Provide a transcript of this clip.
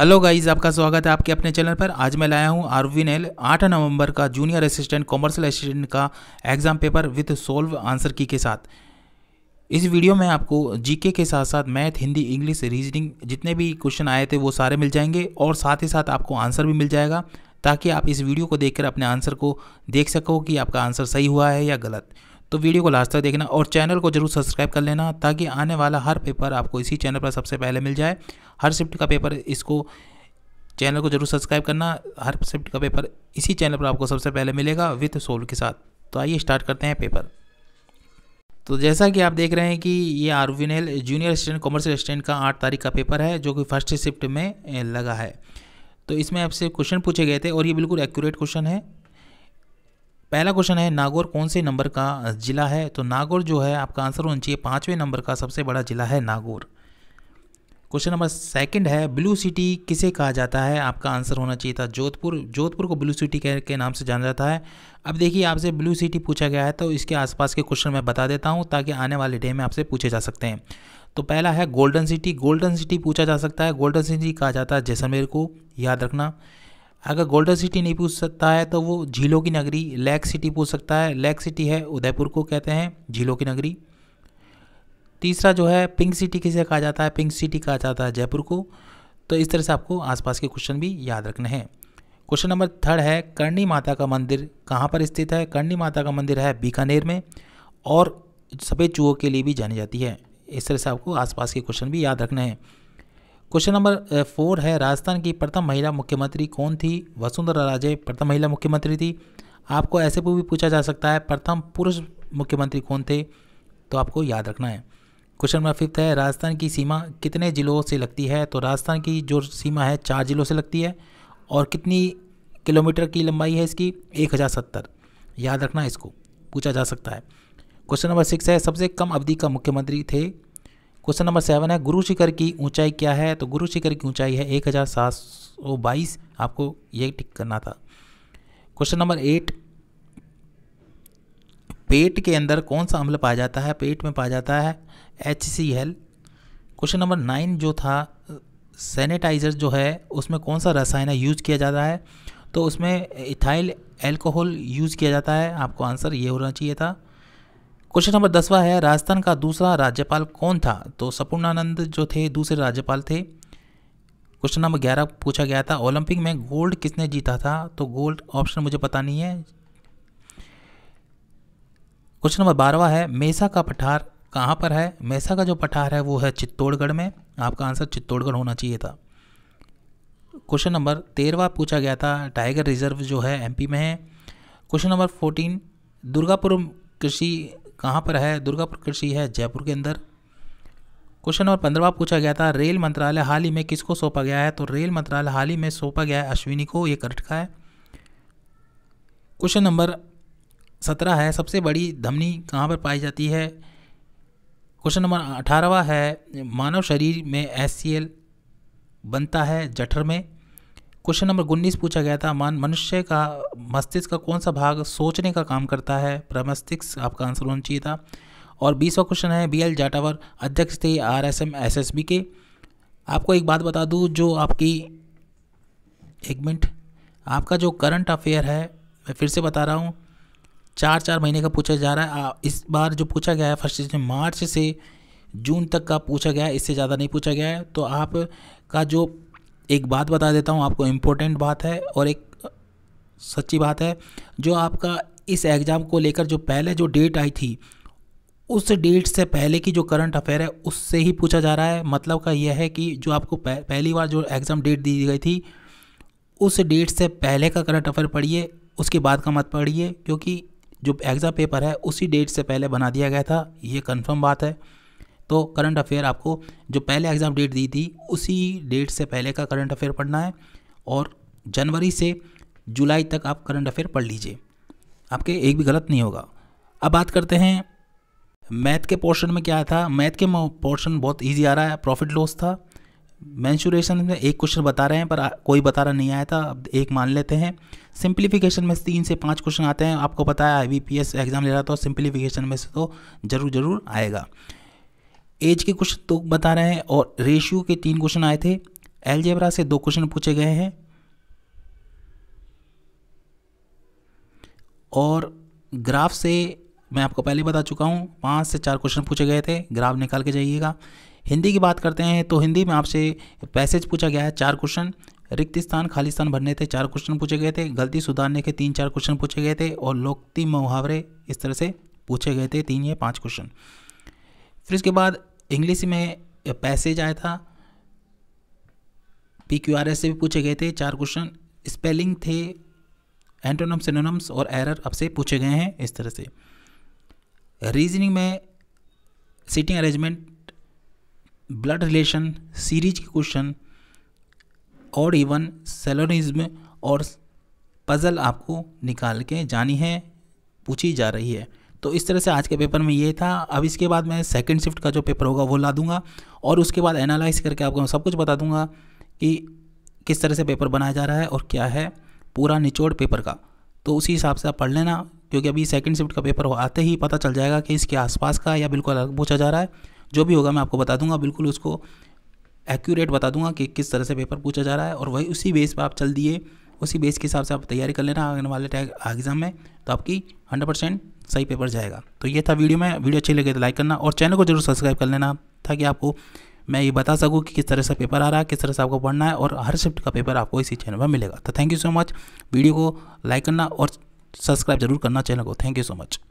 hello guys आपका स्वागत है आपके अपने चैनल पर आज मैं लाया हूँ आरविन एल आठ नवंबर का जूनियर असिस्टेंट कॉमर्शियल असिस्टेंट का exam paper with solve answer key के साथ इस वीडियो में आपको जीके के साथ साथ मैथ हिंदी इंग्लिश रीजनिंग जितने भी क्वेश्चन आए थे वो सारे मिल जाएंगे और साथ ही साथ आपको आंसर भी मिल जाएगा ताकि आप इस वीडियो को देखकर अपने आंसर को देख सको कि आपका आंसर सही हुआ है या गलत तो वीडियो को लास्ट तक देखना और चैनल को जरूर सब्सक्राइब कर लेना ताकि आने वाला हर पेपर आपको इसी चैनल पर सबसे पहले मिल जाए हर शिफ्ट का पेपर इसको चैनल को जरूर सब्सक्राइब करना हर शिफ्ट का पेपर इसी चैनल पर आपको सबसे पहले मिलेगा विथ सोल के साथ तो आइए स्टार्ट करते हैं पेपर तो जैसा कि आप देख रहे हैं कि ये आरवीनेल जूनियर असिस्टेंट कॉमर्शियल असिस्टेंट का आठ तारीख का पेपर है जो कि फर्स्ट शिफ्ट में लगा है तो इसमें आपसे क्वेश्चन पूछे गए थे और ये बिल्कुल एक्यूरेट क्वेश्चन है पहला क्वेश्चन है नागौर कौन से नंबर का जिला है तो नागौर जो है आपका आंसर होना चाहिए पाँचवें नंबर का सबसे बड़ा जिला है नागौर क्वेश्चन नंबर सेकंड है ब्लू सिटी किसे कहा जाता है आपका आंसर होना चाहिए था जोधपुर जोधपुर को ब्लू सिटी के, के नाम से जाना जाता है अब देखिए आपसे ब्लू सिटी पूछा गया है तो इसके आसपास के क्वेश्चन मैं बता देता हूँ ताकि आने वाले डे में आपसे पूछे जा सकते हैं तो पहला है गोल्डन सिटी गोल्डन सिटी पूछा जा सकता है गोल्डन सिटी कहा जाता है जैसलमेर को याद रखना अगर गोल्डन सिटी नहीं पूछ सकता है तो वो झीलों की नगरी लेक सिटी पूछ सकता है लेक सिटी है उदयपुर को कहते हैं झीलों की नगरी तीसरा जो है पिंक सिटी किसे कहा जाता है पिंक सिटी कहा जाता है जयपुर को तो इस तरह से आपको आसपास के क्वेश्चन भी याद रखने हैं क्वेश्चन नंबर थर्ड है करणी माता का मंदिर कहाँ पर स्थित है करणी माता का मंदिर है बीकानेर में और सफ़ेद चूहों के लिए भी जानी जाती है इस तरह से आपको आसपास के क्वेश्चन भी याद रखने हैं क्वेश्चन नंबर फोर है राजस्थान की प्रथम महिला मुख्यमंत्री कौन थी वसुंधरा राजे प्रथम महिला मुख्यमंत्री थी आपको ऐसे पर भी पूछा जा सकता है प्रथम पुरुष मुख्यमंत्री कौन थे तो आपको याद रखना है क्वेश्चन नंबर फिफ्थ है राजस्थान की सीमा कितने ज़िलों से लगती है तो राजस्थान की जो सीमा है चार ज़िलों से लगती है और कितनी किलोमीटर की लंबाई है इसकी एक हज़ार सत्तर याद रखना इसको पूछा जा सकता है क्वेश्चन नंबर सिक्स है सबसे कम अवधि का मुख्यमंत्री थे क्वेश्चन नंबर सेवन है गुरु शिखर की ऊंचाई क्या है तो गुरु शिखर की ऊंचाई है एक हज़ार सात सौ बाईस आपको ये टिक करना था क्वेश्चन नंबर एट पेट के अंदर कौन सा अम्ल पाया जाता है पेट में पाया जाता है H C L question number nine जो था सैनिटाइज़र जो है उसमें कौन सा रसायन यूज किया जाता है तो उसमें इथाइल एल्कोहल यूज किया जाता है आपको आंसर ये होना चाहिए था क्वेश्चन नंबर दसवा है राजस्थान का दूसरा राज्यपाल कौन था तो सपूर्णानंद जो थे दूसरे राज्यपाल थे क्वेश्चन नंबर ग्यारह पूछा गया था ओलंपिक में गोल्ड किसने जीता था तो गोल्ड ऑप्शन मुझे पता नहीं है क्वेश्चन नंबर बारहवा है मेसा का पठार कहाँ पर है मेसा का जो पठार है वो है चित्तौड़गढ़ में आपका आंसर चित्तौड़गढ़ होना चाहिए था क्वेश्चन नंबर तेरहवा पूछा गया था टाइगर रिजर्व जो है एमपी में है क्वेश्चन नंबर फोर्टीन दुर्गापुर कृषि कहाँ पर है दुर्गापुर कृषि है जयपुर के अंदर क्वेश्चन नंबर पंद्रह पूछा गया था रेल मंत्रालय हाल ही में किसको सौंपा गया है तो रेल मंत्रालय हाल ही में सौंपा गया है अश्विनी को ये करेक्ट का है क्वेश्चन नंबर सत्रह है सबसे बड़ी धमनी कहाँ पर पाई जाती है क्वेश्चन नंबर अठारहवा है मानव शरीर में एस बनता है जठर में क्वेश्चन नंबर उन्नीस पूछा गया था मन मनुष्य का मस्तिष्क का कौन सा भाग सोचने का काम करता है प्रमस्तिष्क आपका आंसर होना चाहिए था और बीसवा क्वेश्चन है बी एल जाटावर अध्यक्ष थे R S M S S B के आपको एक बात बता दूँ जो आपकी एक मिनट आपका जो करंट अफेयर है मैं फिर से बता रहा हूँ चार चार महीने का पूछा जा रहा है इस बार जो पूछा गया है फर्स्ट मार्च से जून तक का पूछा गया है इससे ज़्यादा नहीं पूछा गया है तो आपका जो एक बात बता देता हूँ आपको इम्पोर्टेंट बात है और एक सच्ची बात है जो आपका इस एग्ज़ाम को लेकर जो पहले जो डेट आई थी उस डेट से पहले की जो करंट अफेयर है उससे ही पूछा जा रहा है मतलब का यह है कि जो आपको पहली बार जो एग्ज़ाम डेट दी गई थी उस डेट से पहले का करंट अफेयर पढ़िए उसके बाद का मत पढ़िए क्योंकि जो एग्ज़ाम पेपर है उसी डेट से पहले बना दिया गया था ये कंफर्म बात है तो करंट अफेयर आपको जो पहले एग्ज़ाम डेट दी थी उसी डेट से पहले का करंट अफेयर पढ़ना है और जनवरी से जुलाई तक आप करंट अफेयर पढ़ लीजिए आपके एक भी गलत नहीं होगा अब बात करते हैं मैथ के पोर्शन में क्या था मैथ के पोर्शन बहुत ईजी आ रहा है प्रॉफिट लॉस था मैंशुरेशन में एक क्वेश्चन बता रहे हैं पर कोई बता रहा नहीं आया था अब एक मान लेते हैं सिंप्लीफिकेशन में तीन से पाँच क्वेश्चन आते हैं आपको पता है आई एग्ज़ाम ले रहा था सिंप्लीफिकेशन में से तो ज़रूर ज़रूर आएगा एज के कुछ तो बता रहे हैं और रेशियो के तीन क्वेश्चन आए थे एलजेब्रा से दो क्वेश्चन पूछे गए हैं और ग्राफ से मैं आपको पहले बता चुका हूँ पाँच से चार क्वेश्चन पूछे गए थे ग्राफ निकाल के जाइएगा हिंदी की बात करते हैं तो हिंदी में आपसे पैसेज पूछा गया है चार क्वेश्चन रिक्त स्थान खाली स्थान भरने थे चार क्वेश्चन पूछे गए थे गलती सुधारने के तीन चार क्वेश्चन पूछे गए थे और लोकती मुहावरे इस तरह से पूछे गए थे तीन या पाँच क्वेश्चन फिर इसके बाद इंग्लिश में पैसेज आया था पी क्यू आर एस से भी पूछे गए थे चार क्वेश्चन स्पेलिंग थे एंटोनम सिनोनम्स और एरर आपसे पूछे गए हैं इस तरह से रीजनिंग में seating arrangement blood relation series के क्वेश्चन और इवन सेलोनिज्म और पज़ल आपको निकाल के जानी है पूछी जा रही है तो इस तरह से आज के पेपर में ये था अब इसके बाद मैं सेकेंड शिफ्ट का जो पेपर होगा वो ला दूंगा और उसके बाद एनालाइज करके आपको मैं सब कुछ बता दूंगा कि किस तरह से पेपर बनाया जा रहा है और क्या है पूरा निचोड़ पेपर का तो उसी हिसाब से आप पढ़ लेना क्योंकि अभी सेकेंड शिफ्ट का पेपर आते ही पता चल जाएगा कि इसके आसपास का या बिल्कुल अलग पूछा जा रहा है जो भी होगा मैं आपको बता दूंगा बिल्कुल उसको एक्यूरेट बता दूंगा कि किस तरह से पेपर पूछा जा रहा है और वही उसी बेस पर आप चल दिए उसी बेस के हिसाब से आप तैयारी कर लेना आने वाले टैग एग्जाम में तो आपकी हंड्रेड परसेंट सही पेपर जाएगा तो ये था वीडियो में वीडियो अच्छी लगे तो लाइक करना और चैनल को जरूर सब्सक्राइब कर लेना ताकि आपको मैं ये बता सकूँ कि किस तरह से पेपर आ रहा है किस तरह से आपको पढ़ना है और हर शिफ्ट का पेपर आपको इसी चैनल पर मिलेगा तो thank you so much video को लाइक करना और सब्सक्राइब जरूर करना चैनल को थैंक यू सो मच